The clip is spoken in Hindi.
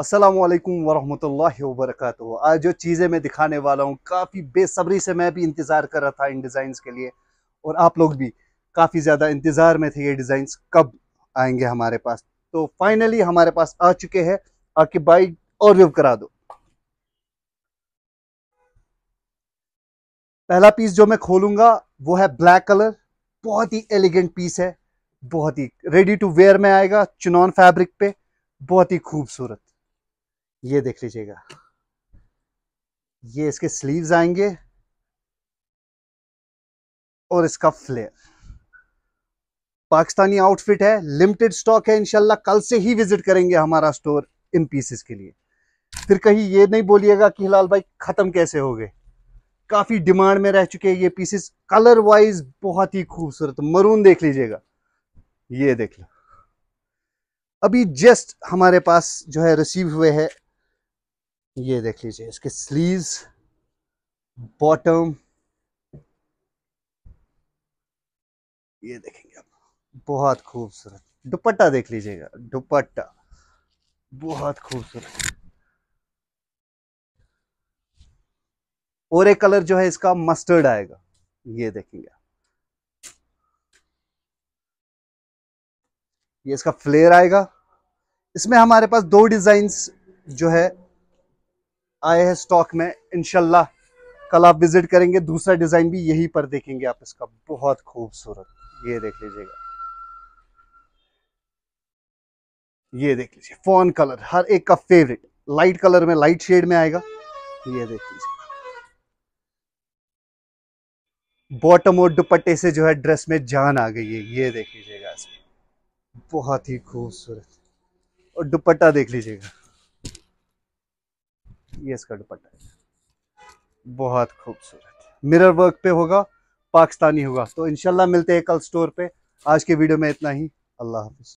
असलम वरहमल वबरक आज जो चीज़ें मैं दिखाने वाला हूँ काफ़ी बेसब्री से मैं भी इंतज़ार कर रहा था इन डिज़ाइंस के लिए और आप लोग भी काफ़ी ज़्यादा इंतज़ार में थे ये डिज़ाइंस कब आएंगे हमारे पास तो फाइनली हमारे पास आ चुके हैं आके बाइक और रिव करा दो पहला पीस जो मैं खोलूंगा वो है ब्लैक कलर बहुत ही एलिगेंट पीस है बहुत ही रेडी टू वेयर में आएगा चुनौन फैब्रिक पे बहुत ही खूबसूरत ये देख लीजिएगा ये इसके स्लीव्स आएंगे और इसका फ्लेयर पाकिस्तानी आउटफिट है लिमिटेड स्टॉक है इनशाला कल से ही विजिट करेंगे हमारा स्टोर इन पीसेस के लिए फिर कहीं ये नहीं बोलिएगा कि हिलाल भाई ख़त्म कैसे हो गए काफ़ी डिमांड में रह चुके हैं ये पीसेस कलर वाइज बहुत ही खूबसूरत मरून देख लीजिएगा ये देख लो अभी जस्ट हमारे पास जो है रिसीव हुए है ये देख लीजिए इसके स्लीव बॉटम ये देखेंगे आप बहुत खूबसूरत दुपट्टा देख लीजिएगा दुपट्टा बहुत खूबसूरत और एक कलर जो है इसका मस्टर्ड आएगा ये देखेंगे आप ये इसका फ्लेयर आएगा इसमें हमारे पास दो डिजाइन जो है आए हैं स्टॉक में इनशाला कल आप विजिट करेंगे दूसरा डिज़ाइन भी यही पर देखेंगे आप इसका बहुत खूबसूरत ये देख लीजिएगा ये देख लीजिए फॉन कलर हर एक का फेवरेट लाइट कलर में लाइट शेड में आएगा ये देख लीजिए बॉटम और दुपट्टे से जो है ड्रेस में जान आ गई है ये देख लीजिएगा इसमें बहुत ही खूबसूरत और दुपट्टा देख लीजिएगा ये इसका दुपट्टा है बहुत खूबसूरत मिरर वर्क पे होगा पाकिस्तानी होगा तो इनशाला मिलते हैं कल स्टोर पे आज के वीडियो में इतना ही अल्लाह हाफिज़